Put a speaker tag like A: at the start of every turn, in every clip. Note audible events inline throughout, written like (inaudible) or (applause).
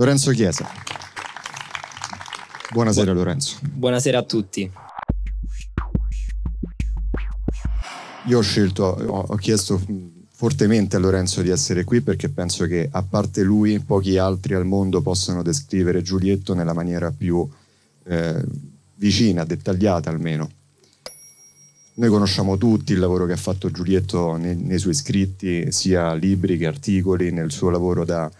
A: Lorenzo Chiesa. Buonasera Lorenzo.
B: Buonasera a tutti.
A: Io ho scelto, ho chiesto fortemente a Lorenzo di essere qui perché penso che a parte lui pochi altri al mondo possano descrivere Giulietto nella maniera più eh, vicina, dettagliata almeno. Noi conosciamo tutti il lavoro che ha fatto Giulietto nei, nei suoi scritti, sia libri che articoli, nel suo lavoro da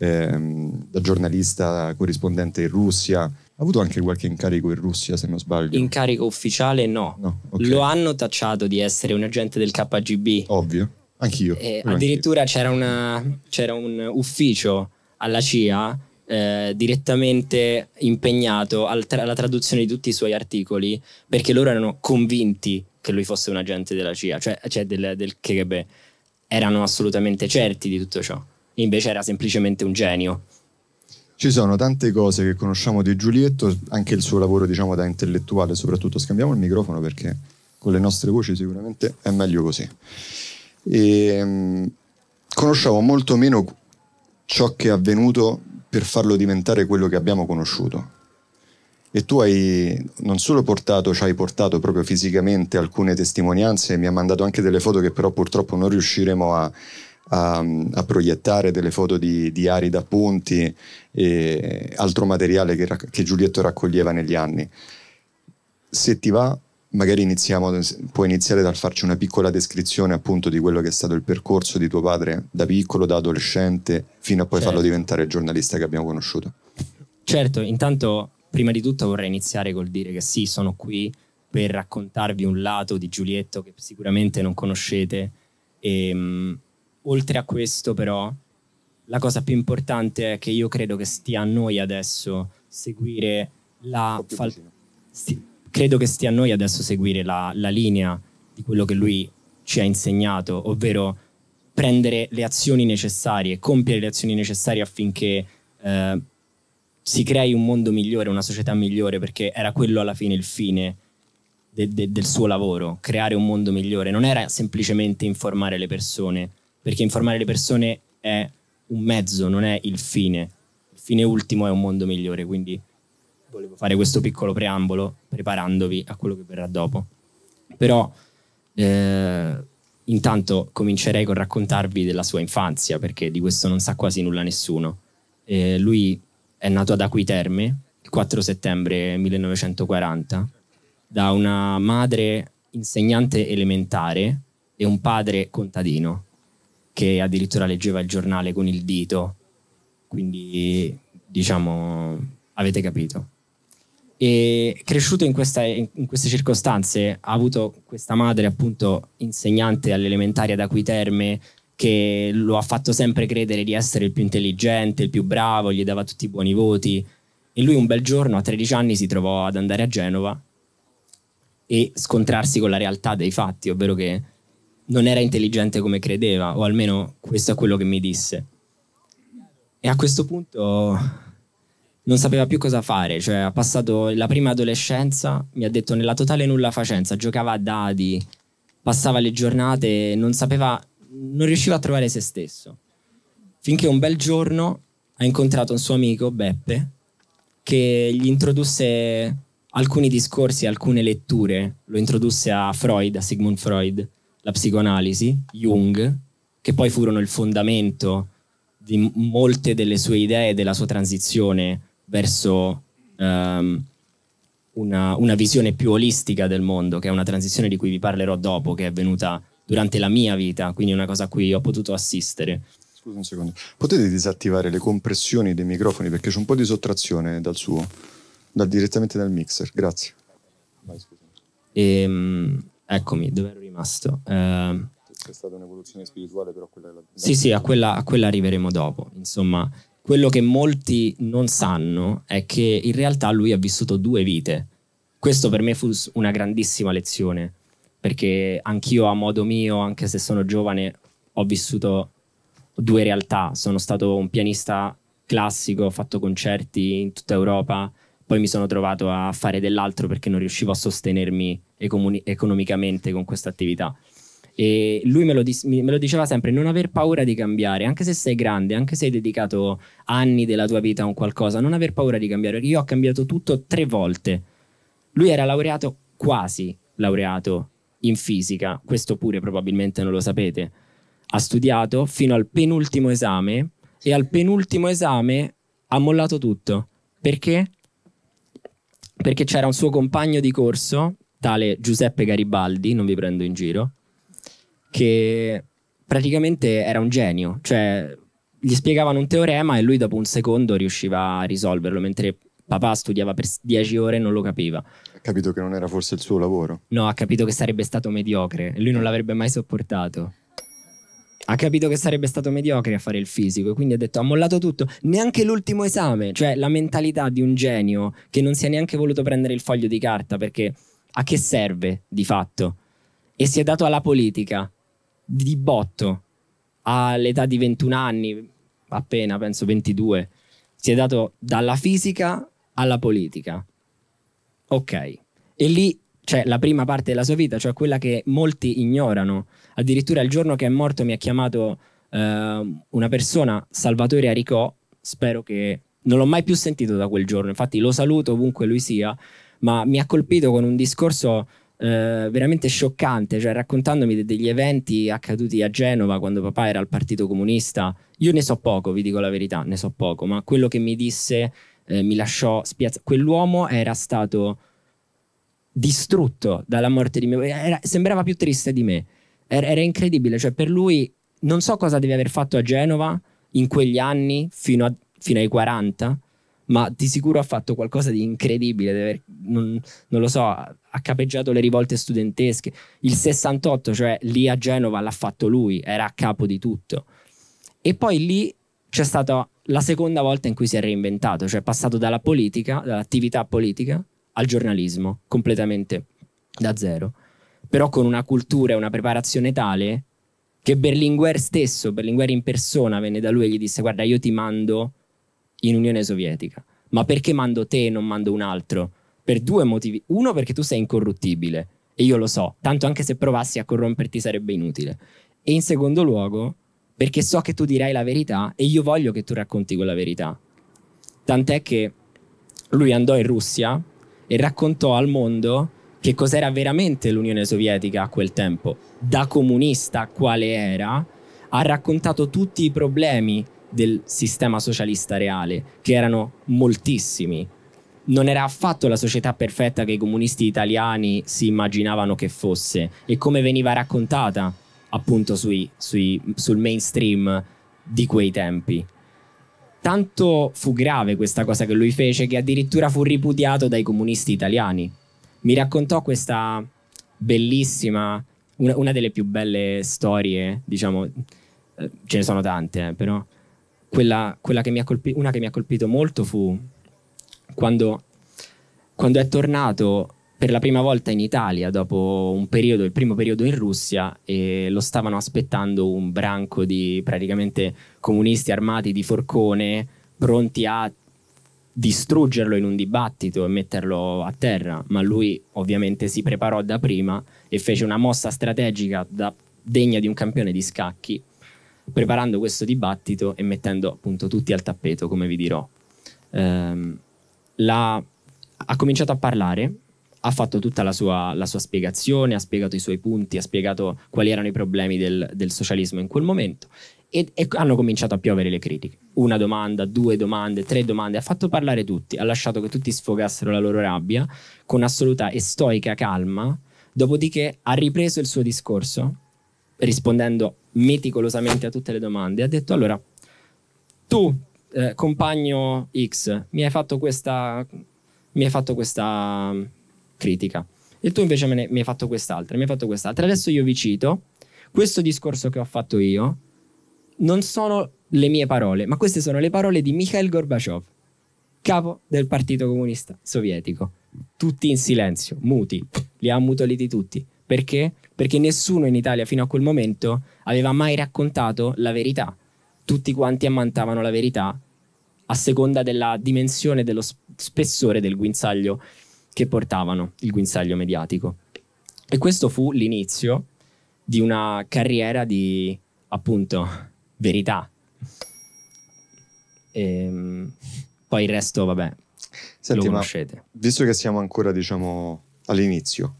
A: ehm, da giornalista corrispondente in Russia. Ha avuto anche qualche incarico in Russia, se non sbaglio?
B: Incarico ufficiale no. no okay. Lo hanno tacciato di essere un agente del KGB. Ovvio, anch'io. Eh, addirittura anch'io. C'era, una, c'era un ufficio alla CIA eh, direttamente impegnato al tra- alla traduzione di tutti i suoi articoli perché loro erano convinti che lui fosse un agente della CIA, cioè, cioè del, del KGB. Erano assolutamente certi di tutto ciò invece era semplicemente un genio.
A: Ci sono tante cose che conosciamo di Giulietto, anche il suo lavoro diciamo da intellettuale soprattutto. Scambiamo il microfono perché con le nostre voci sicuramente è meglio così. E, ehm, mh, conosciamo molto meno ciò che è avvenuto per farlo diventare quello che abbiamo conosciuto. E tu hai non solo portato, ci hai portato proprio fisicamente alcune testimonianze, mi ha mandato anche delle foto che però purtroppo non riusciremo a, a, a proiettare delle foto di, di ari da punti e altro materiale che, che Giulietto raccoglieva negli anni. Se ti va, magari iniziamo, puoi iniziare dal farci una piccola descrizione appunto di quello che è stato il percorso di tuo padre da piccolo, da adolescente, fino a poi certo. farlo diventare il giornalista che abbiamo conosciuto.
B: Certo, intanto prima di tutto vorrei iniziare col dire che sì, sono qui per raccontarvi un lato di Giulietto che sicuramente non conoscete e ehm, Oltre a questo però, la cosa più importante è che io credo che stia a noi adesso seguire la... Fal- sti- credo che stia a noi adesso seguire la, la linea di quello che lui ci ha insegnato, ovvero prendere le azioni necessarie, compiere le azioni necessarie affinché eh, si crei un mondo migliore, una società migliore, perché era quello alla fine il fine de- de- del suo lavoro, creare un mondo migliore, non era semplicemente informare le persone, perché informare le persone è un mezzo, non è il fine. Il fine ultimo è un mondo migliore, quindi volevo fare questo piccolo preambolo preparandovi a quello che verrà dopo. Però eh, intanto comincerei con raccontarvi della sua infanzia, perché di questo non sa quasi nulla nessuno. Eh, lui è nato ad Acquiterme il 4 settembre 1940 da una madre insegnante elementare e un padre contadino che addirittura leggeva il giornale con il dito. Quindi, diciamo, avete capito. E cresciuto in, questa, in queste circostanze, ha avuto questa madre, appunto, insegnante all'elementare ad Aquiterme, che lo ha fatto sempre credere di essere il più intelligente, il più bravo, gli dava tutti i buoni voti. E lui un bel giorno, a 13 anni, si trovò ad andare a Genova e scontrarsi con la realtà dei fatti, ovvero che non era intelligente come credeva, o almeno questo è quello che mi disse. E a questo punto non sapeva più cosa fare, cioè ha passato la prima adolescenza, mi ha detto nella totale nulla facenza, giocava a dadi, passava le giornate, non sapeva, non riusciva a trovare se stesso. Finché un bel giorno ha incontrato un suo amico, Beppe, che gli introdusse alcuni discorsi, alcune letture, lo introdusse a Freud, a Sigmund Freud, la psicoanalisi, Jung, che poi furono il fondamento di molte delle sue idee e della sua transizione verso um, una, una, visione più olistica del mondo, che è una transizione di cui vi parlerò dopo, che è avvenuta durante la mia vita, quindi una cosa a cui ho potuto assistere. Scusa un secondo,
A: potete disattivare le compressioni dei microfoni perché c'è un po' di sottrazione dal suo, dal, direttamente dal mixer, grazie. Vai,
B: e, ehm, eccomi, dove ero? rimasto. Eh, c'è stata
A: un'evoluzione spirituale, però quella è la... Sì, sì, a
B: quella, a quella arriveremo dopo. Insomma, quello che molti non sanno è che in realtà lui ha vissuto due vite. Questo per me fu una grandissima lezione, perché anch'io a modo mio, anche se sono giovane, ho vissuto due realtà. Sono stato un pianista classico, ho fatto concerti in tutta Europa, poi mi sono trovato a fare dell'altro perché non riuscivo a sostenermi economicamente con questa attività. E lui me lo, me lo, diceva sempre: non aver paura di cambiare, anche se sei grande, anche se hai dedicato anni della tua vita a un qualcosa, non aver paura di cambiare. Io ho cambiato tutto tre volte. Lui era laureato, quasi laureato in fisica, questo pure probabilmente non lo sapete. Ha studiato fino al penultimo esame e al penultimo esame ha mollato tutto. Perché? perché c'era un suo compagno di corso, tale Giuseppe Garibaldi, non vi prendo in giro, che praticamente era un genio, cioè gli spiegavano un teorema e lui dopo un secondo riusciva a risolverlo, mentre papà studiava per dieci ore e non lo capiva. Ha capito che non era forse il suo lavoro? No, ha capito che sarebbe stato mediocre, e lui non l'avrebbe mai sopportato ha capito che sarebbe stato mediocre a fare il fisico e quindi ha detto ha mollato tutto, neanche l'ultimo esame, cioè la mentalità di un genio che non si è neanche voluto prendere il foglio di carta perché a che serve di fatto? E si è dato alla politica di botto all'età di 21 anni, appena penso 22, si è dato dalla fisica alla politica. Ok. E lì cioè la prima parte della sua vita, cioè quella che molti ignorano. Addirittura il giorno che è morto mi ha chiamato eh, una persona, Salvatore Aricò, spero che non l'ho mai più sentito da quel giorno, infatti lo saluto ovunque lui sia, ma mi ha colpito con un discorso eh, veramente scioccante, cioè raccontandomi de- degli eventi accaduti a Genova quando papà era al Partito Comunista. Io ne so poco, vi dico la verità, ne so poco, ma quello che mi disse eh, mi lasciò spiazzato. Quell'uomo era stato distrutto dalla morte di mio padre, sembrava più triste di me, era, era incredibile, cioè per lui non so cosa deve aver fatto a Genova in quegli anni fino, a, fino ai 40, ma di sicuro ha fatto qualcosa di incredibile, aver, non, non, lo so, ha capeggiato le rivolte studentesche, il 68, cioè lì a Genova l'ha fatto lui, era a capo di tutto. E poi lì c'è stata la seconda volta in cui si è reinventato, cioè è passato dalla politica, dall'attività politica, al giornalismo completamente da zero, però con una cultura e una preparazione tale che Berlinguer stesso, Berlinguer in persona, venne da lui e gli disse guarda io ti mando in Unione Sovietica, ma perché mando te e non mando un altro? Per due motivi. Uno perché tu sei incorruttibile e io lo so, tanto anche se provassi a corromperti sarebbe inutile. E in secondo luogo perché so che tu dirai la verità e io voglio che tu racconti quella verità. Tant'è che lui andò in Russia e raccontò al mondo che cos'era veramente l'Unione Sovietica a quel tempo, da comunista quale era, ha raccontato tutti i problemi del sistema socialista reale, che erano moltissimi. Non era affatto la società perfetta che i comunisti italiani si immaginavano che fosse e come veniva raccontata appunto sui, sui, sul mainstream di quei tempi. Tanto fu grave questa cosa che lui fece che addirittura fu ripudiato dai comunisti italiani. Mi raccontò questa bellissima, una, una delle più belle storie, diciamo, eh, ce ne sono tante, eh, però quella, quella che colpi- una che mi ha colpito molto fu quando, quando è tornato per la prima volta in Italia dopo un periodo, il primo periodo in Russia, e lo stavano aspettando un branco di praticamente comunisti armati di forcone pronti a distruggerlo in un dibattito e metterlo a terra, ma lui ovviamente si preparò da prima e fece una mossa strategica da, degna di un campione di scacchi, preparando questo dibattito e mettendo appunto tutti al tappeto, come vi dirò. Ehm, la, ha cominciato a parlare ha fatto tutta la sua, la sua, spiegazione, ha spiegato i suoi punti, ha spiegato quali erano i problemi del, del socialismo in quel momento e, e, hanno cominciato a piovere le critiche. Una domanda, due domande, tre domande, ha fatto parlare tutti, ha lasciato che tutti sfogassero la loro rabbia con assoluta e stoica calma, dopodiché ha ripreso il suo discorso rispondendo meticolosamente a tutte le domande, ha detto allora tu eh, compagno X mi hai fatto questa mi hai fatto questa critica. E tu invece ne, mi hai fatto quest'altra, mi hai fatto quest'altra. Adesso io vi cito questo discorso che ho fatto io, non sono le mie parole, ma queste sono le parole di Mikhail Gorbachev, capo del Partito Comunista Sovietico. Tutti in silenzio, muti, li ha ammutoliti tutti. Perché? Perché nessuno in Italia fino a quel momento aveva mai raccontato la verità. Tutti quanti ammantavano la verità a seconda della dimensione dello spessore del guinzaglio che portavano il guinzaglio mediatico. E questo fu l'inizio di una carriera di, appunto, verità. E, ehm, poi il resto, vabbè, Senti, lo conoscete.
A: visto che siamo ancora, diciamo, all'inizio,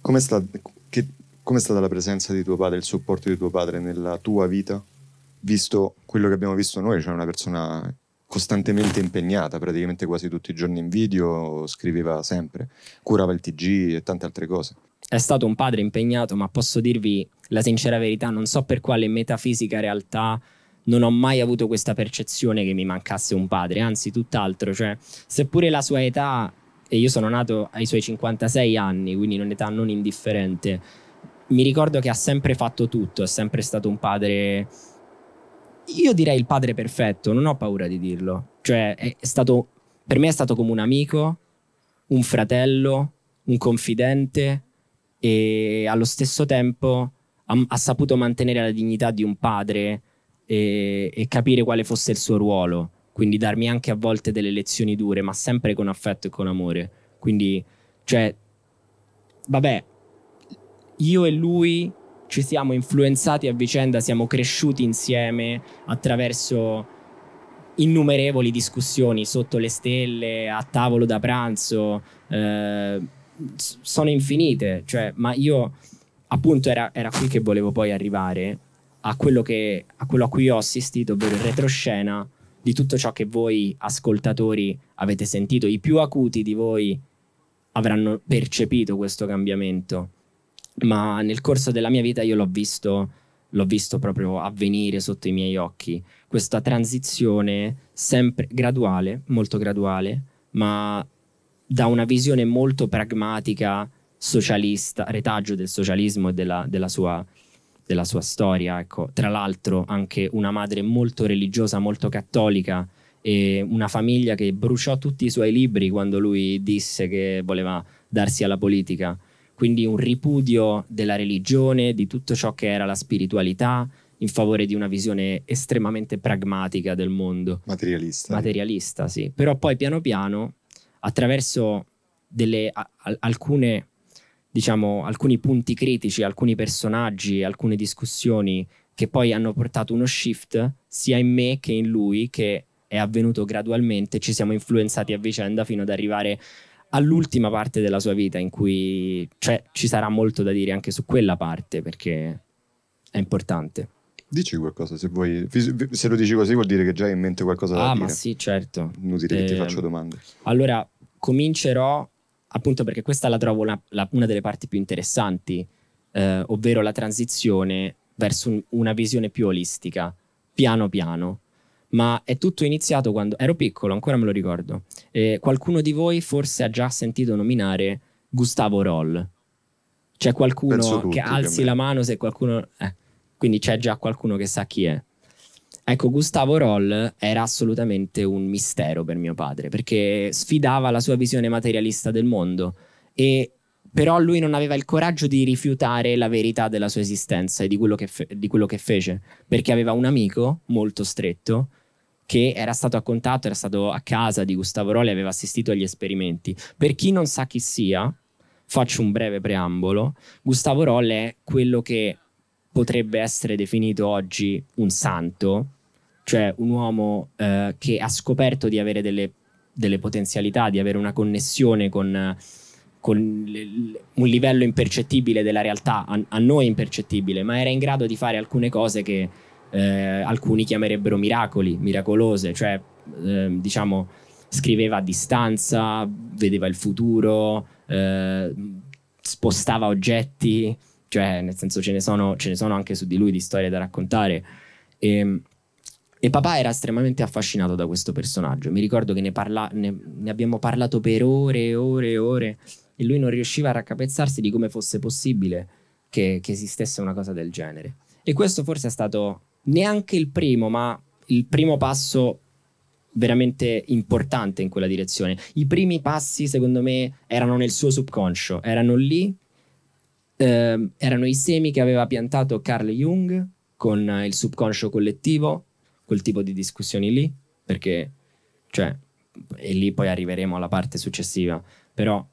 A: come sta, che, com'è stata la presenza di tuo padre, il supporto di tuo padre nella tua vita? Visto quello che abbiamo visto noi, cioè una persona costantemente impegnata, praticamente quasi tutti i giorni in video, scriveva sempre, curava il TG
B: e tante altre cose. È stato un padre impegnato, ma posso dirvi la sincera verità, non so per quale metafisica realtà non ho mai avuto questa percezione che mi mancasse un padre, anzi tutt'altro, cioè seppure la sua età, e io sono nato ai suoi 56 anni, quindi in un'età non indifferente, mi ricordo che ha sempre fatto tutto, è sempre stato un padre io direi il padre perfetto, non ho paura di dirlo. Cioè, è stato, per me è stato come un amico, un fratello, un confidente e allo stesso tempo ha, ha saputo mantenere la dignità di un padre e, e, capire quale fosse il suo ruolo. Quindi darmi anche a volte delle lezioni dure, ma sempre con affetto e con amore. Quindi, cioè, vabbè, io e lui ci siamo influenzati a vicenda, siamo cresciuti insieme attraverso innumerevoli discussioni sotto le stelle, a tavolo da pranzo, eh, sono infinite, cioè, ma io appunto era, era, qui che volevo poi arrivare a quello, che, a quello a cui ho assistito, ovvero il retroscena di tutto ciò che voi ascoltatori avete sentito, i più acuti di voi avranno percepito questo cambiamento ma nel corso della mia vita io l'ho visto, l'ho visto proprio avvenire sotto i miei occhi, questa transizione sempre graduale, molto graduale, ma da una visione molto pragmatica, socialista, retaggio del socialismo e della, della, sua, della sua, storia. Ecco. Tra l'altro anche una madre molto religiosa, molto cattolica, e una famiglia che bruciò tutti i suoi libri quando lui disse che voleva darsi alla politica quindi un ripudio della religione, di tutto ciò che era la spiritualità, in favore di una visione estremamente pragmatica del mondo. Materialista. Materialista, sì. Però poi piano piano, attraverso delle, a, alcune, diciamo, alcuni punti critici, alcuni personaggi, alcune discussioni che poi hanno portato uno shift sia in me che in lui, che è avvenuto gradualmente, ci siamo influenzati a vicenda fino ad arrivare all'ultima parte della sua vita in cui cioè, ci sarà molto da dire anche su quella parte perché è importante.
A: Dici qualcosa se vuoi, se lo dici così vuol dire che già hai in mente qualcosa da ah, dire. Ah ma sì certo. Inutile eh, che ti ehm, faccio domande.
B: Allora comincerò appunto perché questa la trovo una, la, una delle parti più interessanti, eh, ovvero la transizione verso un, una visione più olistica, piano piano ma è tutto iniziato quando ero piccolo, ancora me lo ricordo. Eh, qualcuno di voi forse ha già sentito nominare Gustavo Roll. C'è qualcuno Penso che alzi la mano se qualcuno... Eh, quindi c'è già qualcuno che sa chi è. Ecco, Gustavo Roll era assolutamente un mistero per mio padre, perché sfidava la sua visione materialista del mondo e però lui non aveva il coraggio di rifiutare la verità della sua esistenza e di quello che, fe- di quello che fece, perché aveva un amico molto stretto che era stato a contatto, era stato a casa di Gustavo Roli, aveva assistito agli esperimenti. Per chi non sa chi sia, faccio un breve preambolo. Gustavo Rolle è quello che potrebbe essere definito oggi un santo, cioè un uomo eh, che ha scoperto di avere delle, delle, potenzialità, di avere una connessione con, con le, un livello impercettibile della realtà, a, a noi impercettibile, ma era in grado di fare alcune cose che eh, alcuni chiamerebbero miracoli, miracolose, cioè eh, diciamo scriveva a distanza, vedeva il futuro, eh, spostava oggetti, cioè nel senso ce ne sono, ce ne sono anche su di lui di storie da raccontare. E, ehm, e papà era estremamente affascinato da questo personaggio. Mi ricordo che ne, parla- ne, ne, abbiamo parlato per ore e ore e ore e lui non riusciva a raccapezzarsi di come fosse possibile che, che esistesse una cosa del genere. E questo forse è stato neanche il primo, ma il primo passo veramente importante in quella direzione. I primi passi, secondo me, erano nel suo subconscio, erano lì, eh, erano i semi che aveva piantato Carl Jung con il subconscio collettivo, quel tipo di discussioni lì, perché, cioè, e lì poi arriveremo alla parte successiva, però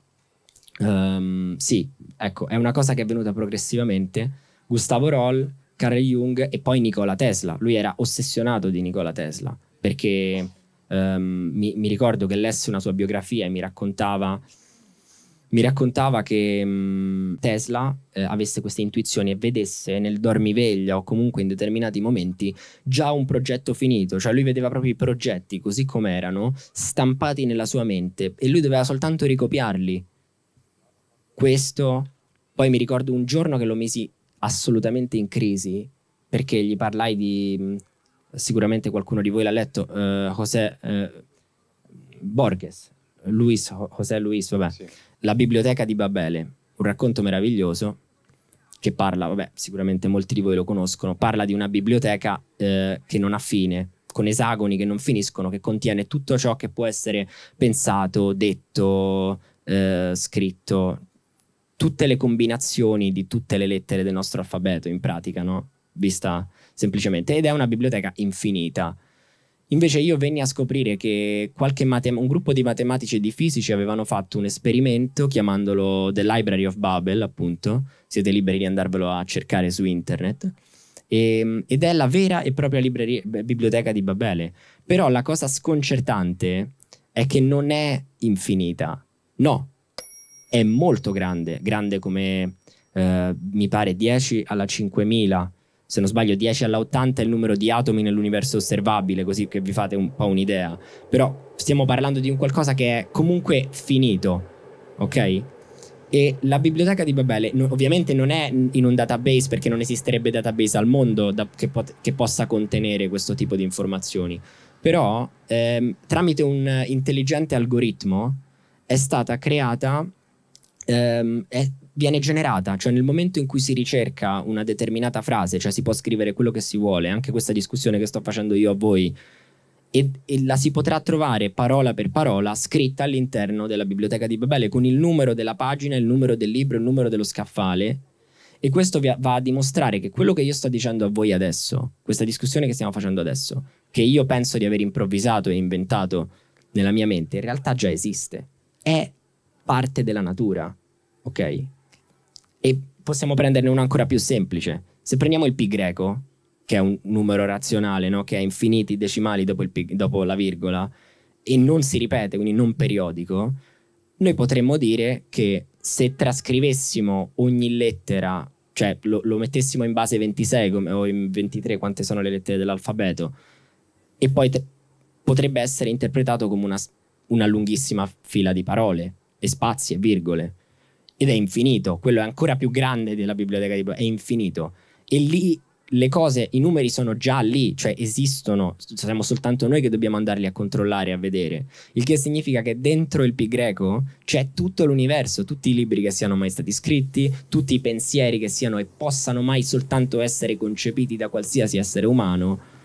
B: um, sì, ecco, è una cosa che è venuta progressivamente. Gustavo Roll Carl Jung e poi Nikola Tesla. Lui era ossessionato di Nikola Tesla perché um, mi, mi, ricordo che lesse una sua biografia e mi raccontava, mi raccontava che um, Tesla eh, avesse queste intuizioni e vedesse nel dormiveglia o comunque in determinati momenti già un progetto finito, cioè lui vedeva proprio i progetti così come erano stampati nella sua mente e lui doveva soltanto ricopiarli. Questo poi mi ricordo un giorno che lo misi assolutamente in crisi perché gli parlai di, mm, sicuramente qualcuno di voi l'ha letto, eh, José eh, Borges, Luis, José Luis, vabbè, sì. La biblioteca di Babele, un racconto meraviglioso che parla, vabbè, sicuramente molti di voi lo conoscono, parla di una biblioteca eh, che non ha fine, con esagoni che non finiscono, che contiene tutto ciò che può essere pensato, detto, eh, scritto, tutte le combinazioni di tutte le lettere del nostro alfabeto, in pratica, no? Vista semplicemente. Ed è una biblioteca infinita. Invece io venni a scoprire che matem- un gruppo di matematici e di fisici avevano fatto un esperimento chiamandolo The Library of Babel, appunto, siete liberi di andarvelo a cercare su internet, e, ehm, ed è la vera e propria libreria, biblioteca di Babele. Però la cosa sconcertante è che non è infinita, no, è molto grande, grande come eh, mi pare 10 alla 5000, se non sbaglio 10 alla 80 è il numero di atomi nell'universo osservabile, così che vi fate un po' un'idea. Però stiamo parlando di un qualcosa che è comunque finito, ok? E la biblioteca di Babele ovviamente non è in un database perché non esisterebbe database al mondo da, che, pot- che, possa contenere questo tipo di informazioni, però ehm, tramite un intelligente algoritmo è stata creata ehm, è, viene generata, cioè nel momento in cui si ricerca una determinata frase, cioè si può scrivere quello che si vuole, anche questa discussione che sto facendo io a voi, e, e, la si potrà trovare parola per parola scritta all'interno della biblioteca di Babele con il numero della pagina, il numero del libro, il numero dello scaffale. E questo va a dimostrare che quello che io sto dicendo a voi adesso, questa discussione che stiamo facendo adesso, che io penso di aver improvvisato e inventato nella mia mente, in realtà già esiste. È parte della natura, ok? E possiamo prenderne uno ancora più semplice. Se prendiamo il pi greco, che è un numero razionale, no? che ha infiniti decimali dopo, pi, dopo la virgola, e non si ripete, quindi non periodico, noi potremmo dire che se trascrivessimo ogni lettera, cioè lo, lo mettessimo in base 26 come, o in 23, quante sono le lettere dell'alfabeto, e poi te, potrebbe essere interpretato come una, una lunghissima fila di parole e spazi e virgole. Ed è infinito, quello è ancora più grande della biblioteca di Platone, è infinito. E lì le cose, i numeri sono già lì, cioè esistono, siamo soltanto noi che dobbiamo andarli a controllare, a vedere. Il che significa che dentro il pi greco c'è tutto l'universo, tutti i libri che siano mai stati scritti, tutti i pensieri che siano e possano mai soltanto essere concepiti da qualsiasi essere umano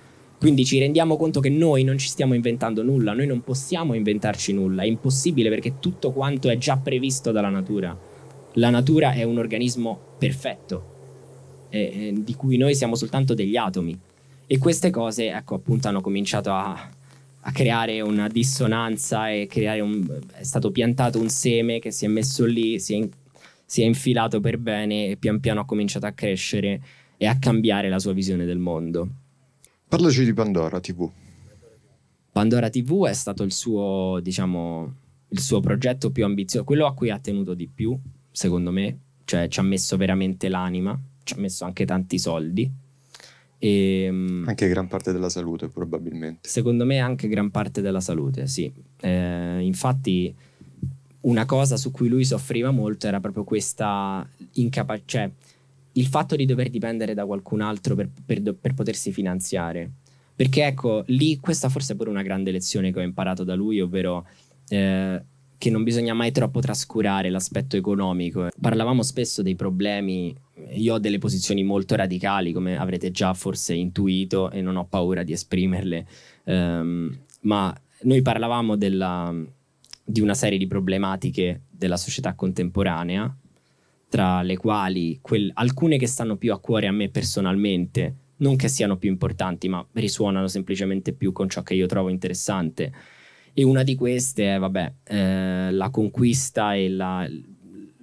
B: quindi ci rendiamo conto che noi non ci stiamo inventando nulla, noi non possiamo inventarci nulla, è impossibile perché tutto quanto è già previsto dalla natura. La natura è un organismo perfetto, eh, eh, di cui noi siamo soltanto degli atomi. E queste cose, ecco, appunto, hanno cominciato a, a creare una dissonanza e creare un, è stato piantato un seme che si è messo lì, si è, in, si è infilato per bene e pian piano ha cominciato a crescere e a cambiare la sua visione del mondo. Parlaci di Pandora TV. Pandora TV è stato il suo, diciamo, il suo progetto più ambizioso, quello a cui ha tenuto di più, secondo me, cioè ci ha messo veramente l'anima, ci ha messo anche tanti soldi. E, ehm, anche gran parte della salute, probabilmente. Secondo me, anche gran parte della salute, sì. Eh, infatti, una cosa su cui lui soffriva molto era proprio questa incapacità. Cioè, il fatto di dover dipendere da qualcun altro per, per, per potersi finanziare. Perché ecco, lì questa forse è pure una grande lezione che ho imparato da lui, ovvero eh, che non bisogna mai troppo trascurare l'aspetto economico. Parlavamo spesso dei problemi, io ho delle posizioni molto radicali, come avrete già forse intuito e non ho paura di esprimerle, um, ma noi parlavamo della, di una serie di problematiche della società contemporanea tra le quali quel, alcune che stanno più a cuore a me personalmente, non che siano più importanti, ma risuonano semplicemente più con ciò che io trovo interessante. E una di queste è, vabbè, eh, la conquista e la,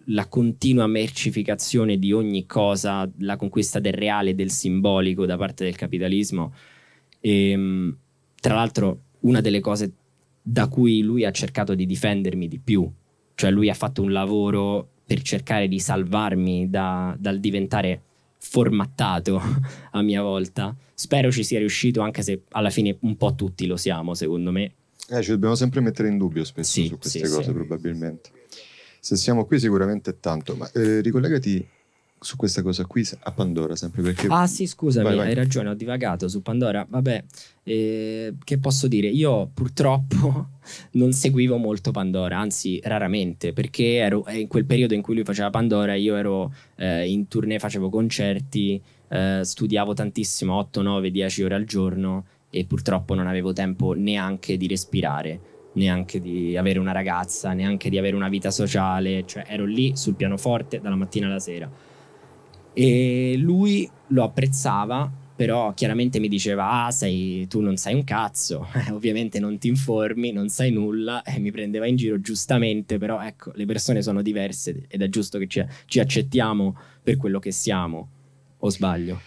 B: la continua mercificazione di ogni cosa, la conquista del reale e del simbolico da parte del capitalismo. E, ehm, tra l'altro, una delle cose da cui lui ha cercato di difendermi di più, cioè lui ha fatto un lavoro per cercare di salvarmi da, dal diventare formattato (laughs) a mia volta. Spero ci sia riuscito, anche se alla fine un po' tutti lo siamo, secondo me.
A: Eh, ci dobbiamo sempre mettere in dubbio spesso sì, su queste sì, cose, sì. probabilmente. Se siamo qui sicuramente è tanto, ma eh, ricollegati su questa cosa qui a Pandora sempre perché ah sì scusami vai, vai. hai ragione
B: ho divagato su Pandora vabbè eh, che posso dire io purtroppo (laughs) non seguivo molto Pandora anzi raramente perché ero eh, in quel periodo in cui lui faceva Pandora io ero eh, in tournée facevo concerti eh, studiavo tantissimo 8 9 10 ore al giorno e purtroppo non avevo tempo neanche di respirare neanche di avere una ragazza neanche di avere una vita sociale cioè ero lì sul pianoforte dalla mattina alla sera e lui lo apprezzava, però chiaramente mi diceva, ah, sei, tu non sai un cazzo, (laughs) eh, ovviamente non ti informi, non sai nulla, e mi prendeva in giro giustamente, però ecco, le persone sono diverse ed è giusto che ci, ci accettiamo per quello che siamo, o sbaglio?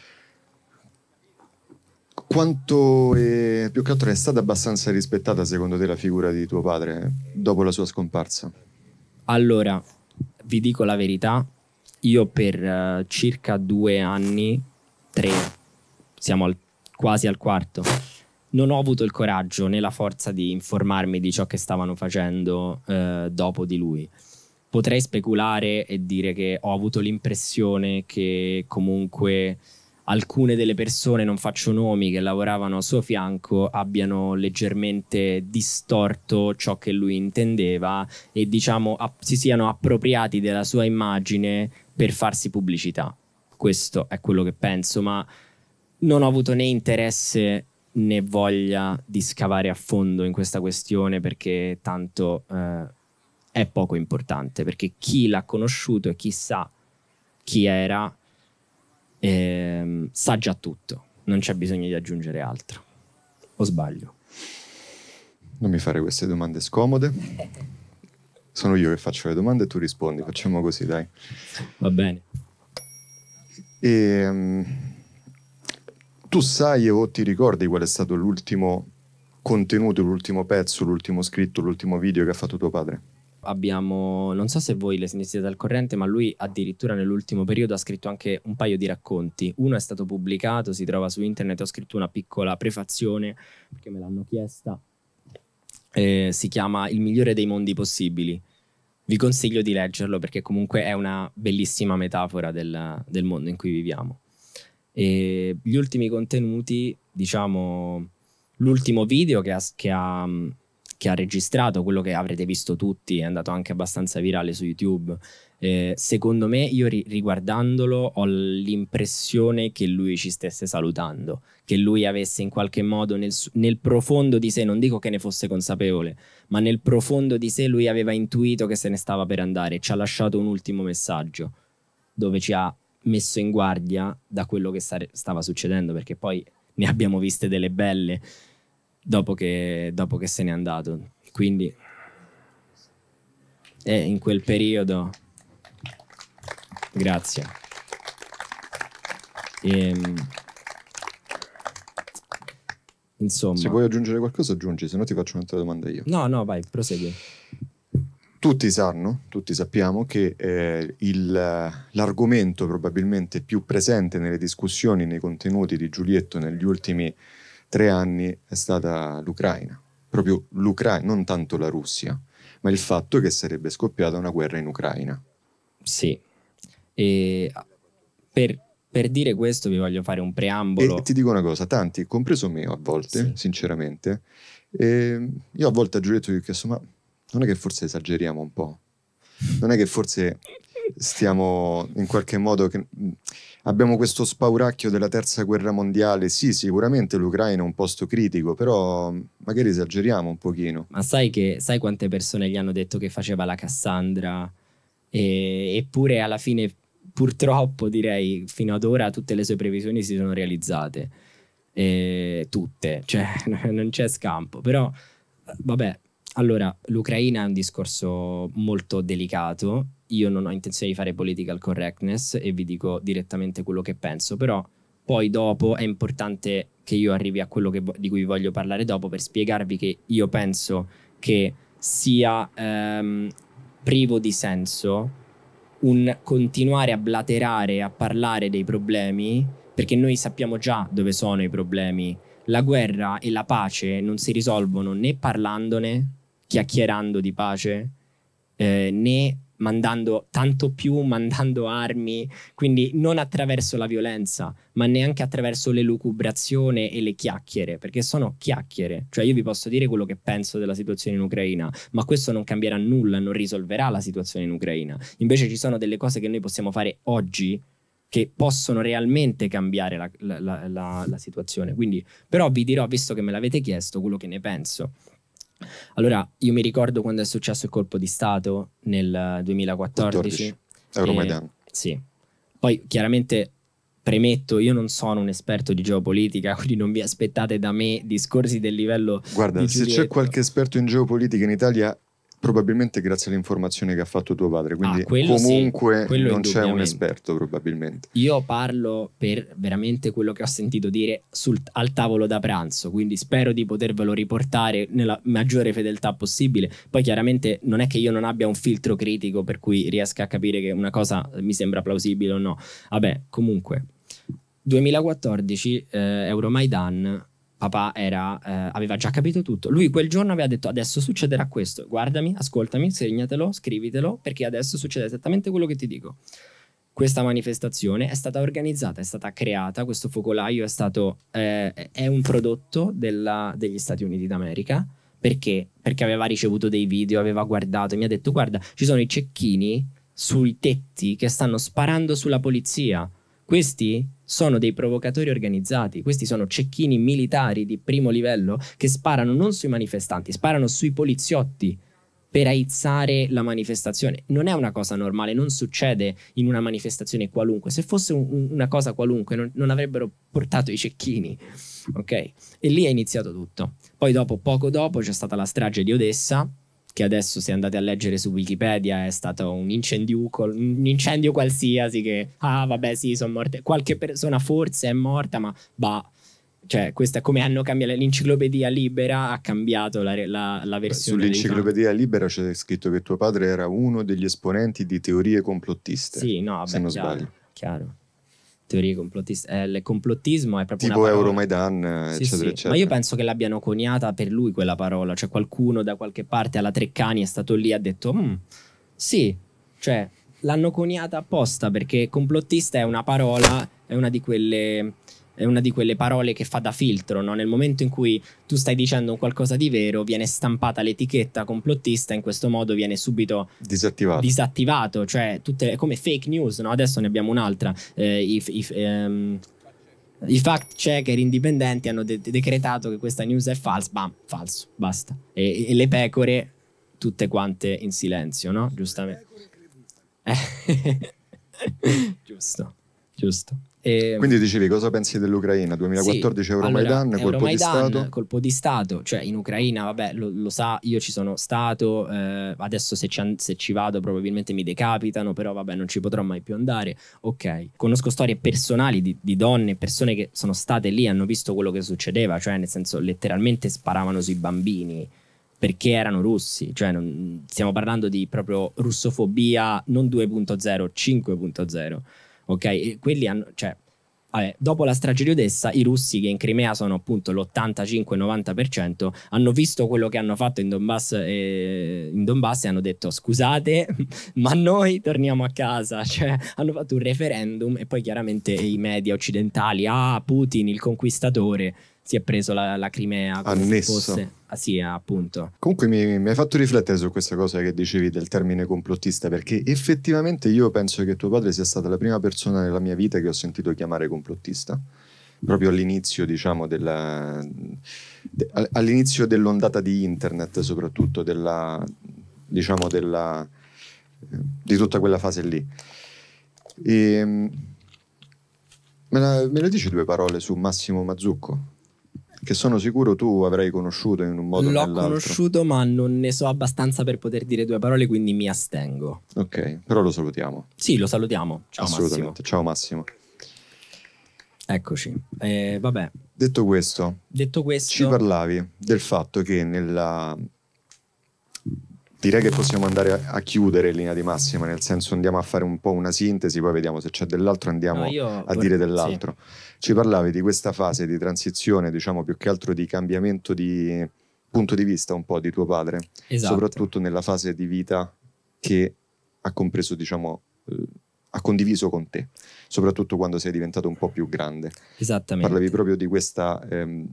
A: quanto è, più che altro è stata abbastanza rispettata secondo te la figura
B: di tuo padre eh, dopo la sua scomparsa? Allora, vi dico la verità, io per eh, circa due anni, tre, siamo al, quasi al quarto, non ho avuto il coraggio né la forza di informarmi di ciò che stavano facendo eh, dopo di lui. Potrei speculare e dire che ho avuto l'impressione che comunque alcune delle persone, non faccio nomi, che lavoravano a suo fianco abbiano leggermente distorto ciò che lui intendeva e diciamo app- si siano appropriati della sua immagine per farsi pubblicità. Questo è quello che penso, ma non ho avuto né interesse né voglia di scavare a fondo in questa questione perché tanto eh, è poco importante, perché chi l'ha conosciuto e chi sa chi era eh, sa già tutto, non c'è bisogno di aggiungere altro. O sbaglio? Non mi fare queste
A: domande scomode. Sono io che faccio le domande e tu rispondi, facciamo così, dai. Va bene. E, um, tu sai o ti ricordi qual è stato l'ultimo contenuto, l'ultimo pezzo, l'ultimo scritto, l'ultimo video che ha fatto tuo padre?
B: Abbiamo, non so se voi le siete al corrente, ma lui addirittura nell'ultimo periodo ha scritto anche un paio di racconti. Uno è stato pubblicato, si trova su internet, ho scritto una piccola prefazione perché me l'hanno chiesta. Eh, si chiama Il migliore dei mondi possibili. Vi consiglio di leggerlo perché comunque è una bellissima metafora del, del mondo in cui viviamo. E gli ultimi contenuti, diciamo, l'ultimo video che ha, che ha che ha registrato quello che avrete visto tutti, è andato anche abbastanza virale su YouTube. Eh, secondo me, io ri- riguardandolo ho l'impressione che lui ci stesse salutando, che lui avesse in qualche modo nel, nel profondo di sé, non dico che ne fosse consapevole, ma nel profondo di sé lui aveva intuito che se ne stava per andare ci ha lasciato un ultimo messaggio dove ci ha messo in guardia da quello che stava succedendo, perché poi ne abbiamo viste delle belle dopo che, dopo che se n'è andato. Quindi eh, in quel periodo, grazie. E, ehm,
A: insomma, se vuoi aggiungere qualcosa, aggiungi, se no ti faccio un'altra domanda io.
B: No, no, vai, prosegui.
A: Tutti sanno, tutti sappiamo che eh, il, l'argomento probabilmente più presente nelle discussioni, nei contenuti di Giulietto negli ultimi anni tre anni è stata l'Ucraina, proprio l'Ucraina, non tanto la Russia, ma il fatto che sarebbe scoppiata una guerra in Ucraina. Sì, e per,
B: per dire questo vi voglio fare un preambolo. E ti
A: dico una cosa, tanti, compreso me a volte, sì. sinceramente, io a volte a Giulietto gli ho chiesto, ma non è che forse esageriamo un po', non è che forse stiamo in qualche modo... Che, Abbiamo questo spauracchio della terza guerra mondiale, sì sicuramente l'Ucraina è un posto critico, però mm, magari esageriamo un pochino.
B: Ma sai, che, sai quante persone gli hanno detto che faceva la Cassandra? E, eppure alla fine purtroppo direi fino ad ora tutte le sue previsioni si sono realizzate e tutte cioè (laughs) non c'è scampo però vabbè allora l'Ucraina è un discorso molto delicato io non ho intenzione di fare political correctness e vi dico direttamente quello che penso, però poi dopo è importante che io arrivi a quello che, di cui voglio parlare dopo per spiegarvi che io penso che sia ehm, privo di senso un continuare a blaterare, a parlare dei problemi, perché noi sappiamo già dove sono i problemi. La guerra e la pace non si risolvono né parlandone, chiacchierando di pace, eh, né mandando tanto più, mandando armi, quindi non attraverso la violenza, ma neanche attraverso l'elucubrazione e le chiacchiere, perché sono chiacchiere, cioè io vi posso dire quello che penso della situazione in Ucraina, ma questo non cambierà nulla, non risolverà la situazione in Ucraina. Invece ci sono delle cose che noi possiamo fare oggi che possono realmente cambiare la, la, la, la situazione. Quindi, però vi dirò, visto che me l'avete chiesto, quello che ne penso. Allora, io mi ricordo quando è successo il colpo di Stato nel 2014. 14. E, sì. Poi chiaramente premetto, io non sono un esperto di geopolitica, (laughs) quindi non vi aspettate da me discorsi del livello. Guarda, se c'è
A: qualche esperto in geopolitica in Italia, Probabilmente grazie all'informazione che ha fatto tuo padre, quindi ah, quello comunque sì, non c'è un esperto probabilmente.
B: Io parlo per veramente quello che ho sentito dire sul, al tavolo da pranzo, quindi spero di potervelo riportare nella maggiore fedeltà possibile. Poi chiaramente non è che io non abbia un filtro critico per cui riesca a capire che una cosa mi sembra plausibile o no. Vabbè, comunque, 2014 eh, Euromaidan Papà era, eh, aveva già capito tutto. Lui quel giorno aveva detto: Adesso succederà questo. Guardami, ascoltami, segnatelo, scrivitelo, perché adesso succede esattamente quello che ti dico. Questa manifestazione è stata organizzata, è stata creata. Questo focolaio è stato eh, è un prodotto della, degli Stati Uniti d'America. Perché? Perché aveva ricevuto dei video, aveva guardato e mi ha detto: Guarda, ci sono i cecchini sui tetti che stanno sparando sulla polizia. Questi sono dei provocatori organizzati, questi sono cecchini militari di primo livello che sparano non sui manifestanti, sparano sui poliziotti per aizzare la manifestazione. Non è una cosa normale, non succede in una manifestazione qualunque. Se fosse un, una cosa qualunque non, non, avrebbero portato i cecchini, ok? E lì è iniziato tutto. Poi dopo, poco dopo, c'è stata la strage di Odessa, che adesso se andate a leggere su Wikipedia è stato un incendio, un incendio qualsiasi che, ah vabbè sì, sono morte, qualche persona forse è morta, ma bah, cioè questa è come hanno cambiato, l'enciclopedia libera ha cambiato la, la, la versione. Sull'enciclopedia
A: libera c'è scritto che tuo padre era uno degli esponenti di teorie complottiste. Sì, no, vabbè, se non chiaro, sbaglio.
B: Chiaro teorie complottiste. Eh, il complottismo è proprio tipo
A: Euromaidan, sì, eccetera, sì. eccetera. Ma io
B: penso che l'abbiano coniata per lui quella parola, cioè qualcuno da qualche parte alla Treccani è stato lì e ha detto mm, "Sì, cioè l'hanno coniata apposta perché complottista è una parola, è una di quelle è una di quelle parole che fa da filtro, no? nel momento in cui tu stai dicendo qualcosa di vero viene stampata l'etichetta complottista, in questo modo viene subito
A: disattivato,
B: disattivato cioè tutte, come fake news, no? adesso ne abbiamo un'altra, eh, if, if, ehm, i fact checker indipendenti hanno de- decretato che questa news è falsa, bam, falso, basta, e, e, le pecore tutte quante in silenzio, no? giustamente. (laughs)
A: giusto, giusto. E... Ehm, Quindi dicevi cosa pensi dell'Ucraina? 2014 sì, Euromaidan, allora, colpo Euromaidan, di Stato?
B: Colpo di Stato, cioè in Ucraina, vabbè, lo, lo sa, io ci sono stato, eh, adesso se ci, se ci, vado probabilmente mi decapitano, però vabbè non ci potrò mai più andare, ok. Conosco storie personali di, di donne, persone che sono state lì, hanno visto quello che succedeva, cioè nel senso letteralmente sparavano sui bambini perché erano russi, cioè non, stiamo parlando di proprio russofobia non 2.0, 5.0 ok? E quelli hanno, cioè, vabbè, dopo la strage di Odessa, i russi che in Crimea sono appunto l'85-90%, hanno visto quello che hanno fatto in Donbass, e, eh, in Donbass e hanno detto scusate, (laughs) ma noi torniamo a casa. (laughs) Cioè, hanno fatto un referendum e poi chiaramente i media occidentali, ah, Putin, il conquistatore, si è preso la, la Crimea. Annessa. Ah, sì, appunto.
A: Comunque mi, mi, hai fatto riflettere su questa cosa che dicevi del termine complottista, perché effettivamente io penso che tuo padre sia stata la prima persona nella mia vita che ho sentito chiamare complottista, proprio all'inizio, diciamo, della, de, all'inizio dell'ondata di internet, soprattutto della, diciamo, della, eh, di tutta quella fase lì. E, ehm, me, la, me ne dici due parole su Massimo Mazzucco? che sono sicuro tu avrai conosciuto in un modo o nell'altro. L'ho conosciuto,
B: ma non ne so abbastanza per poter dire due parole, quindi mi astengo.
A: Ok, però lo salutiamo. Sì, lo salutiamo. Ciao Assolutamente. Massimo. Ciao Massimo.
B: Eccoci. Eh, vabbè.
A: Detto questo, Detto questo, ci parlavi del fatto che nella Direi che possiamo andare a, chiudere in linea di massima, nel senso andiamo a fare un po' una sintesi, poi vediamo se c'è dell'altro, andiamo no, io, a dire dell'altro. Sì. Ci parlavi di questa fase di transizione, diciamo più che altro di cambiamento di punto di vista un po' di tuo padre, esatto. soprattutto nella fase di vita che ha compreso, diciamo, eh, ha condiviso con te, soprattutto quando sei diventato un po' più grande.
B: Esattamente. Parlavi
A: proprio di questa, ehm,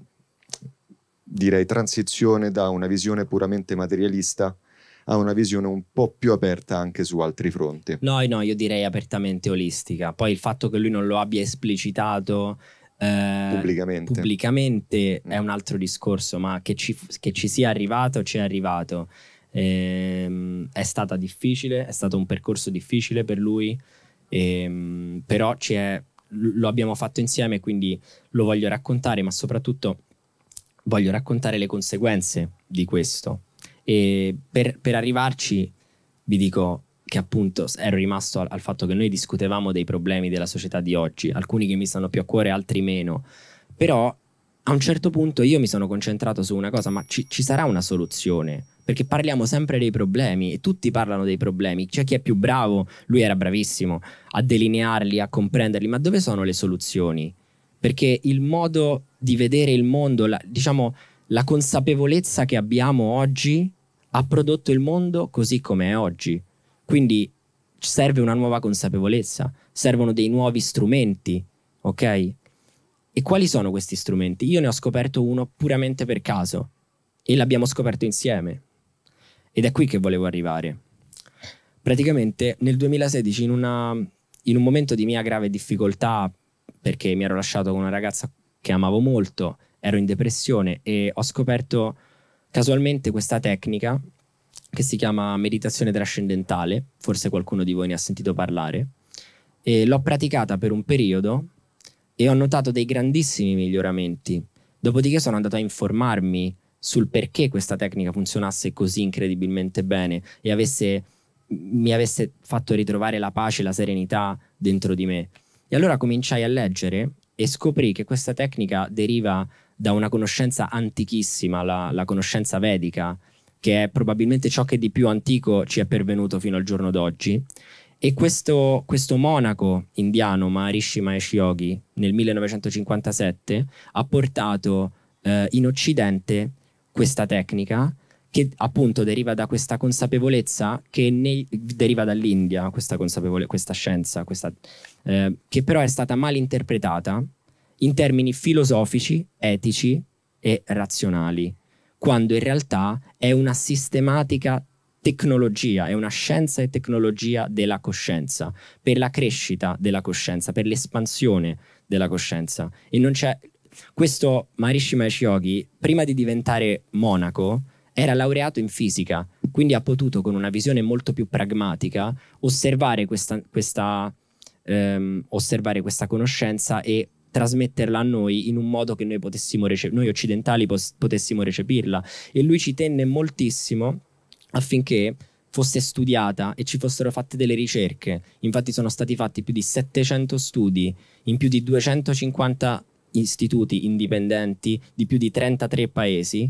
A: direi, transizione da una visione puramente materialista ha una visione un po' più aperta anche su altri fronti.
B: No, no, io direi apertamente olistica. Poi il fatto che lui non lo abbia esplicitato eh, pubblicamente, pubblicamente mm. è un altro discorso, ma che ci, che ci sia arrivato, ci è arrivato. Ehm, è stata difficile, è stato un percorso difficile per lui, ehm, però ci è, lo abbiamo fatto insieme, quindi lo voglio raccontare, ma soprattutto voglio raccontare le conseguenze di questo, e per, per arrivarci, vi dico che appunto ero rimasto al, al fatto che noi discutevamo dei problemi della società di oggi, alcuni che mi stanno più a cuore, altri meno, però a un certo punto io mi sono concentrato su una cosa, ma ci, ci, sarà una soluzione? Perché parliamo sempre dei problemi e tutti parlano dei problemi. C'è chi è più bravo, lui era bravissimo a delinearli, a comprenderli, ma dove sono le soluzioni? Perché il modo di vedere il mondo, la, diciamo la consapevolezza che abbiamo oggi ha prodotto il mondo così come è oggi. Quindi serve una nuova consapevolezza, servono dei nuovi strumenti, ok? E quali sono questi strumenti? Io ne ho scoperto uno puramente per caso e l'abbiamo scoperto insieme. Ed è qui che volevo arrivare. Praticamente nel 2016, in, una, in un momento di mia grave difficoltà, perché mi ero lasciato con una ragazza che amavo molto, ero in depressione e ho scoperto Casualmente questa tecnica, che si chiama meditazione trascendentale, forse qualcuno di voi ne ha sentito parlare, l'ho praticata per un periodo e ho notato dei grandissimi miglioramenti. Dopodiché sono andato a informarmi sul perché questa tecnica funzionasse così incredibilmente bene e avesse, mi avesse fatto ritrovare la pace e la serenità dentro di me. E allora cominciai a leggere e scoprì che questa tecnica deriva da una conoscenza antichissima, la, la conoscenza vedica, che è probabilmente ciò che di più antico ci è pervenuto fino al giorno d'oggi. E questo, questo, monaco indiano, Maharishi Mahesh Yogi, nel 1957 ha portato eh, in Occidente questa tecnica che appunto deriva da questa consapevolezza che nei, deriva dall'India, questa, questa scienza, questa, eh, che però è stata mal interpretata in termini filosofici, etici e razionali, quando in realtà è una sistematica tecnologia, è una scienza e tecnologia della coscienza, per la crescita della coscienza, per l'espansione della coscienza. E non c'è... Questo Mahesh Yogi, prima di diventare monaco, era laureato in fisica, quindi ha potuto con una visione molto più pragmatica osservare questa, questa, ehm, osservare questa conoscenza e trasmetterla a noi in un modo che noi, potessimo rece- noi occidentali pos- potessimo recepirla. E lui ci tenne moltissimo affinché fosse studiata e ci fossero fatte delle ricerche. Infatti sono stati fatti più di 700 studi in più di 250 istituti indipendenti di più di 33 paesi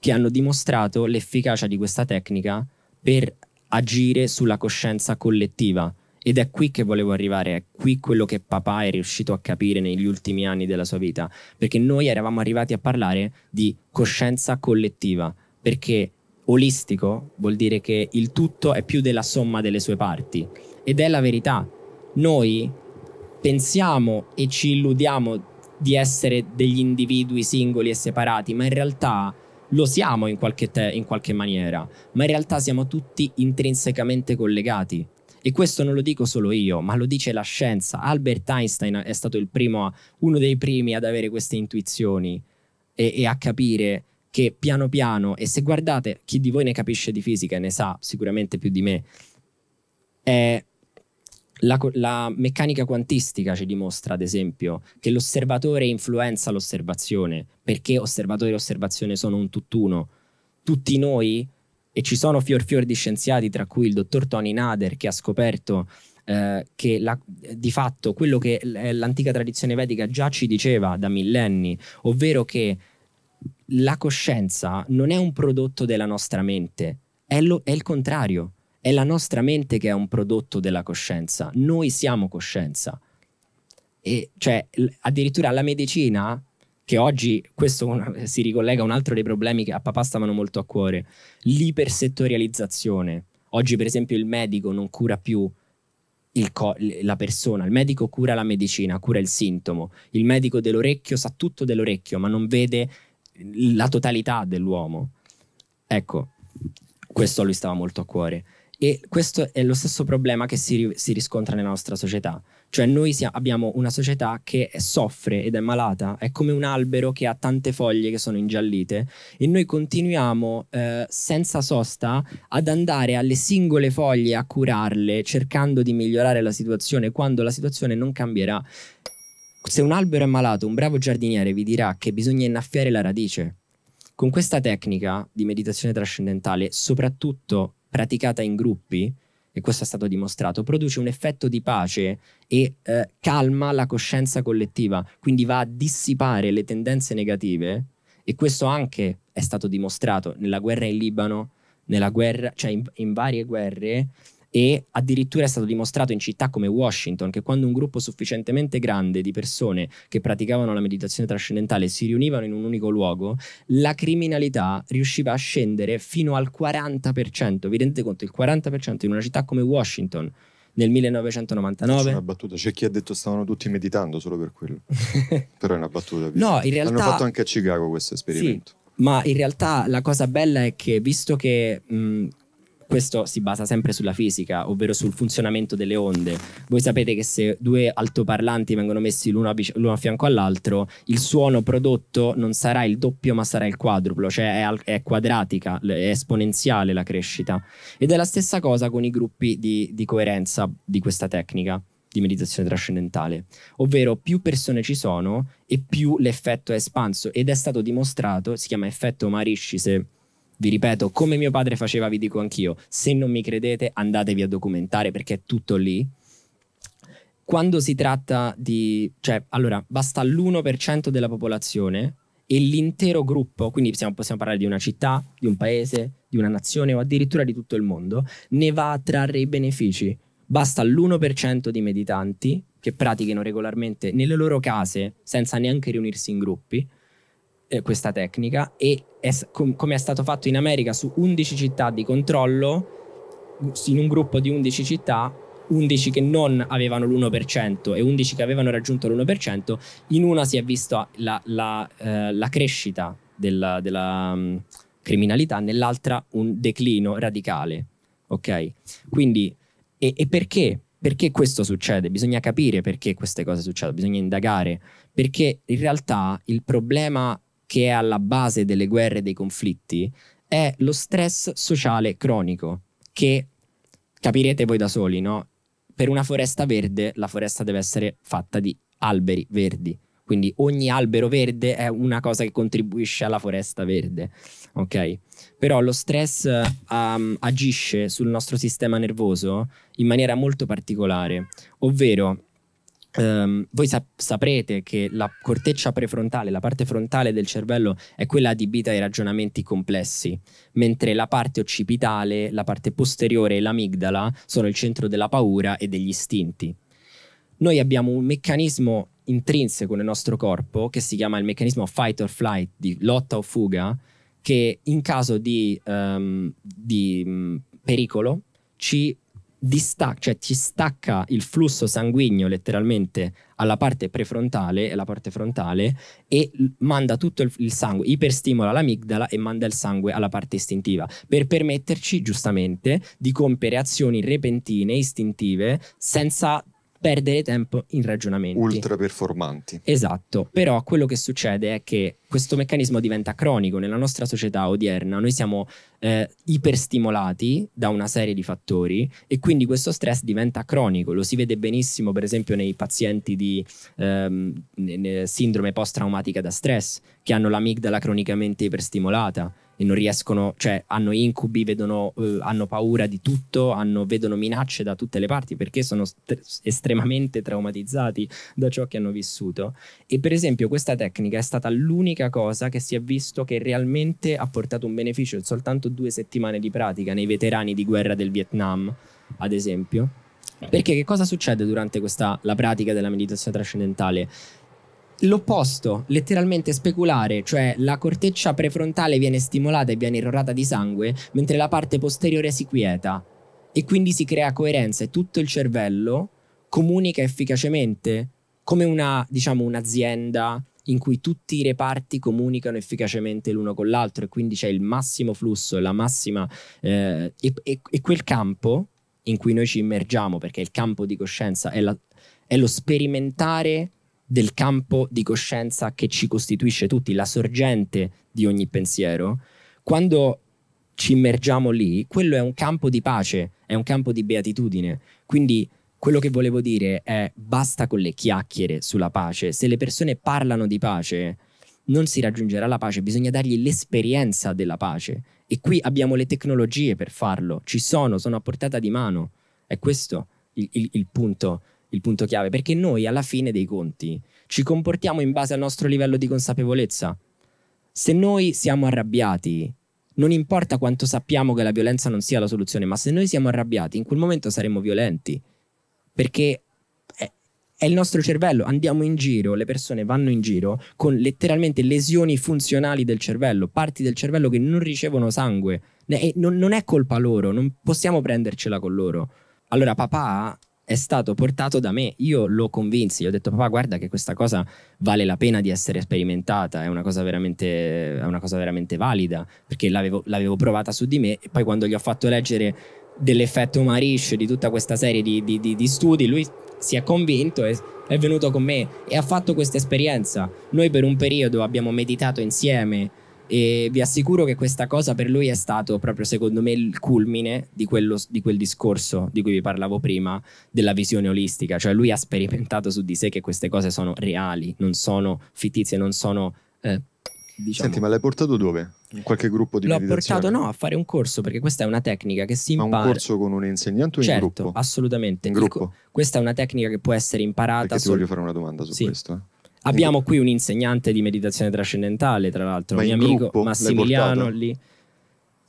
B: che hanno dimostrato l'efficacia di questa tecnica per agire sulla coscienza collettiva, ed è qui che volevo arrivare, è qui quello che papà è riuscito a capire negli ultimi anni della sua vita, perché noi eravamo arrivati a parlare di coscienza collettiva, perché olistico vuol dire che il tutto è più della somma delle sue parti ed è la verità. Noi pensiamo e ci illudiamo di essere degli individui singoli e separati, ma in realtà lo siamo in qualche, te- in qualche maniera, ma in realtà siamo tutti intrinsecamente collegati. E questo non lo dico solo io, ma lo dice la scienza. Albert Einstein è stato primo, uno dei primi ad avere queste intuizioni e, e a capire che piano piano, e se guardate, chi di voi ne capisce di fisica e ne sa sicuramente più di me, è la, la, meccanica quantistica ci dimostra, ad esempio, che l'osservatore influenza l'osservazione, perché osservatore e osservazione sono un tutt'uno. Tutti noi e ci sono fior fior di scienziati, tra cui il dottor Tony Nader, che ha scoperto eh, che la, di fatto quello che eh, l'antica tradizione vedica già ci diceva da millenni, ovvero che la coscienza non è un prodotto della nostra mente, è, lo, è il contrario, è la nostra mente che è un prodotto della coscienza, noi siamo coscienza. E cioè, addirittura la medicina che oggi questo si ricollega a un altro dei problemi che a papà stavano molto a cuore, l'ipersettorializzazione. Oggi per esempio il medico non cura più Co- la persona, il medico cura la medicina, cura il sintomo, il medico dell'orecchio sa tutto dell'orecchio, ma non vede la totalità dell'uomo. Ecco, questo a lui stava molto a cuore. E questo è lo stesso problema che si, ri- si riscontra nella nostra società. Cioè noi sia, abbiamo una società che soffre ed è malata, è come un albero che ha tante foglie che sono ingiallite e noi continuiamo eh, senza sosta ad andare alle singole foglie a curarle cercando di migliorare la situazione quando la situazione non cambierà. Se un albero è malato, un bravo giardiniere vi dirà che bisogna innaffiare la radice. Con questa tecnica di meditazione trascendentale, soprattutto praticata in gruppi, e questo è stato dimostrato, produce un effetto di pace e eh, calma la coscienza collettiva, quindi va a dissipare le tendenze negative e questo anche è stato dimostrato nella guerra in Libano, guerra, cioè in, in varie guerre, e addirittura è stato dimostrato in città come Washington che quando un gruppo sufficientemente grande di persone che praticavano la meditazione trascendentale si riunivano in un unico luogo, la criminalità riusciva a scendere fino al 40%. Vi rendete conto, il 40% in una città come Washington nel 1999. C'è una
A: battuta, c'è chi ha detto stavano tutti meditando solo per quello. (laughs) Però è una battuta. no, in realtà... Hanno fatto anche a Chicago questo esperimento.
B: Sì, ma in realtà la cosa bella è che visto che mh, questo si basa sempre sulla fisica, ovvero sul funzionamento delle onde. Voi sapete che se due altoparlanti vengono messi l'uno a, bici- l'uno a fianco all'altro, il suono prodotto non sarà il doppio ma sarà il quadruplo, cioè è, al- è quadratica, è esponenziale la crescita. Ed è la stessa cosa con i gruppi di, di coerenza di questa tecnica di meditazione trascendentale, ovvero più persone ci sono e più l'effetto è espanso ed è stato dimostrato, si chiama effetto Marisci se vi ripeto, come mio padre faceva, vi dico anch'io, se non mi credete andatevi a documentare perché è tutto lì. Quando si tratta di... cioè, allora, basta l'1% della popolazione e l'intero gruppo, quindi possiamo, possiamo parlare di una città, di un paese, di una nazione o addirittura di tutto il mondo, ne va a trarre i benefici. Basta l'1% di meditanti che pratichino regolarmente nelle loro case senza neanche riunirsi in gruppi eh, questa tecnica e è, com- come è stato fatto in America su 11 città di controllo, in un gruppo di 11 città, 11 che non avevano l'1% e 11 che avevano raggiunto l'1%, in una si è vista la, la, eh, la crescita della, della um, mm, criminalità, nell'altra un declino radicale. Ok? Quindi, e, e perché? perché questo succede, bisogna capire perché queste cose succedono, bisogna indagare, perché in realtà il problema che è alla base delle guerre e dei conflitti è lo stress sociale cronico, che capirete voi da soli, no? Per una foresta verde, la foresta deve essere fatta di alberi verdi. Quindi ogni albero verde è una cosa che contribuisce alla foresta verde, ok? Però lo stress um, agisce sul nostro sistema nervoso in maniera molto particolare, ovvero Um, voi sap- saprete che la corteccia prefrontale, la parte frontale del cervello è quella adibita ai ragionamenti complessi, mentre la parte occipitale, la parte posteriore e l'amigdala sono il centro della paura e degli istinti. Noi abbiamo un meccanismo intrinseco nel nostro corpo che si chiama il meccanismo fight or flight, di lotta o fuga, che in caso di, um, di um, pericolo ci distacca, cioè ci stacca il flusso sanguigno letteralmente alla parte prefrontale e la parte frontale e manda tutto il, il sangue, iperstimola l'amigdala e manda il sangue alla parte istintiva per permetterci giustamente di compiere azioni repentine, istintive, senza perdere tempo in ragionamenti. Ultra performanti. Esatto, però quello che succede è che questo meccanismo diventa cronico nella nostra società odierna, noi siamo eh, iperstimolati da una serie di fattori e quindi questo stress diventa cronico, lo si vede benissimo per esempio nei pazienti di ehm, sindrome post-traumatica da stress che hanno l'amigdala cronicamente iperstimolata e non riescono, cioè hanno incubi, vedono, eh, hanno paura di tutto, hanno, vedono minacce da tutte le parti perché sono st- estremamente traumatizzati da ciò che hanno vissuto. E per esempio questa tecnica è stata l'unica cosa che si è visto che realmente ha portato un beneficio in soltanto due settimane di pratica nei veterani di guerra del Vietnam, ad esempio. Perché che cosa succede durante questa, la pratica della meditazione trascendentale? l'opposto, letteralmente speculare, cioè la corteccia prefrontale viene stimolata e viene irrorata di sangue, mentre la parte posteriore si quieta e quindi si crea coerenza e tutto il cervello comunica efficacemente come una, diciamo, un'azienda in cui tutti i reparti comunicano efficacemente l'uno con l'altro e quindi c'è il massimo flusso, la massima... Eh, e, e, e quel campo in cui noi ci immergiamo, perché il campo di coscienza è, la, è lo sperimentare del campo di coscienza che ci costituisce tutti, la sorgente di ogni pensiero, quando ci immergiamo lì, quello è un campo di pace, è un campo di beatitudine. Quindi quello che volevo dire è basta con le chiacchiere sulla pace. Se le persone parlano di pace, non si raggiungerà la pace, bisogna dargli l'esperienza della pace. E qui abbiamo le tecnologie per farlo, ci sono, sono a portata di mano. È questo il, il, il punto il punto chiave, perché noi alla fine dei conti ci comportiamo in base al nostro livello di consapevolezza. Se noi siamo arrabbiati, non importa quanto sappiamo che la violenza non sia la soluzione, ma se noi siamo arrabbiati, in quel momento saremo violenti, perché è, è il nostro cervello, andiamo in giro, le persone vanno in giro con letteralmente lesioni funzionali del cervello, parti del cervello che non ricevono sangue, non, non è colpa loro, non possiamo prendercela con loro. Allora papà è stato portato da me. Io lo convinsi, gli ho detto papà guarda che questa cosa vale la pena di essere sperimentata, è una cosa veramente, è una cosa veramente valida, perché l'avevo, l'avevo, provata su di me e poi quando gli ho fatto leggere dell'effetto Marish, di tutta questa serie di, di, di, di studi, lui si è convinto e è venuto con me e ha fatto questa esperienza. Noi per un periodo abbiamo meditato insieme e vi assicuro che questa cosa per lui è stato proprio, secondo me, il culmine di, quello, di quel discorso di cui vi parlavo prima, della visione olistica. Cioè, lui ha sperimentato su di sé che queste cose sono reali, non sono fittizie, non sono. Eh, Diciamo. Senti, ma l'hai portato dove? In qualche gruppo di L'ho portato no a fare un corso perché questa è una tecnica che si impara. Ma un corso con un insegnante o certo, in gruppo? Assolutamente. In gruppo. Co- questa è una tecnica che può essere imparata. Perché ti solo... voglio fare una domanda su sì. questo. Eh? Abbiamo qui un insegnante di meditazione trascendentale, tra l'altro, Ma mio amico Massimiliano
A: lì.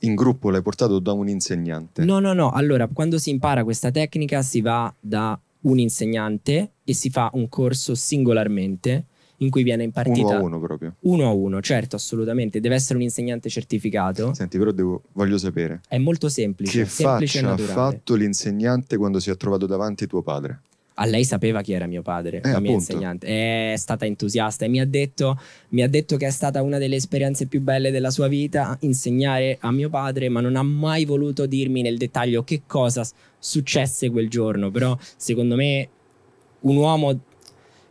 A: In gruppo l'hai portato da un insegnante?
B: No, no, no. Allora, quando si impara questa tecnica si va da un insegnante e si fa un corso singolarmente in cui viene impartita uno a uno proprio. Uno a uno, certo, assolutamente. Deve essere un insegnante certificato. Senti, però devo, voglio sapere. È molto semplice. Che semplice faccia ha fatto
A: l'insegnante quando si è trovato davanti tuo padre?
B: a lei sapeva chi era mio padre, eh, la mia appunto. insegnante, è stata entusiasta e mi ha, detto, mi ha detto che è stata una delle esperienze più belle della sua vita insegnare a mio padre, ma non ha mai voluto dirmi nel dettaglio che cosa successe quel giorno, però secondo me un uomo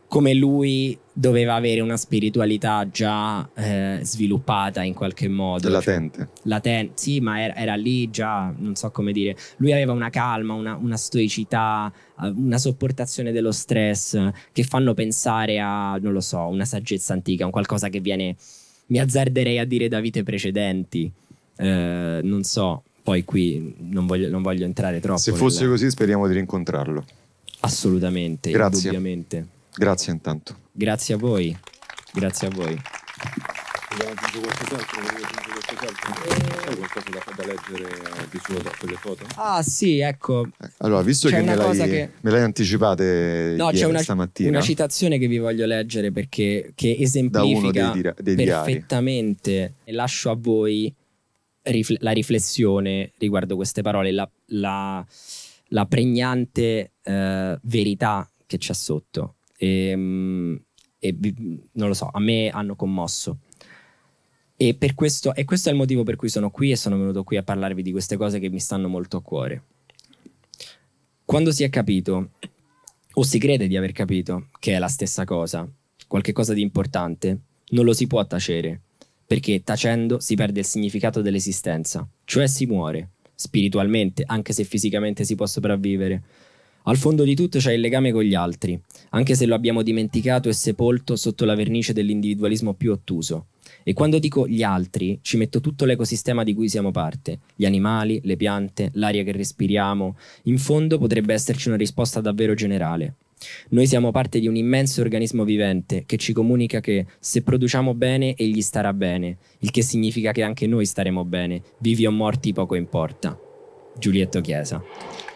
B: come lui doveva avere una spiritualità già eh, sviluppata in qualche modo. Cioè, Latente. Cioè, laten- sì, ma era, era, lì già, non so come dire. Lui aveva una calma, una, una, stoicità, eh, una sopportazione dello stress che fanno pensare a, non lo so, una saggezza antica, un qualcosa che viene, mi azzarderei a dire da vite precedenti. Eh, non so, poi qui non voglio, non voglio entrare troppo. Se fosse nella... così
A: speriamo di rincontrarlo. Assolutamente,
B: Grazie. Grazie intanto. Grazie a voi. Grazie a voi.
A: Abbiamo aggiunto qualcos'altro? Volevo aggiungere qualcos'altro? C'è qualcosa da, da leggere
B: eh, di suo dopo le foto? Ah sì, ecco.
A: Allora, visto che me, l'hai, che me l'hai anticipate
B: no, ieri, c'è una, stamattina. una citazione che vi voglio leggere perché che esemplifica dei, dei perfettamente e lascio a voi rifle- la riflessione riguardo queste parole, la, la, la pregnante eh, verità che c'è sotto. E, ehm, mh, e non lo so, a me hanno commosso. E, questo, e questo è il motivo per cui sono qui e sono venuto qui a parlarvi di queste cose che mi stanno molto a cuore. Quando si è capito, o si crede di aver capito, che è la stessa cosa, qualcosa di importante, non lo si può tacere, perché tacendo si perde il significato dell'esistenza, cioè si muore, spiritualmente, anche se fisicamente si può sopravvivere al fondo di tutto c'è il legame con gli altri, anche se lo abbiamo dimenticato e sepolto sotto la vernice dell'individualismo più ottuso. E quando dico gli altri, ci metto tutto l'ecosistema di cui siamo parte, gli animali, le piante, l'aria che respiriamo. In fondo potrebbe esserci una risposta davvero generale. Noi siamo parte di un immenso organismo vivente che ci comunica che se produciamo bene egli starà bene, il che significa che anche noi staremo bene, vivi o morti poco importa. Giulietto Chiesa.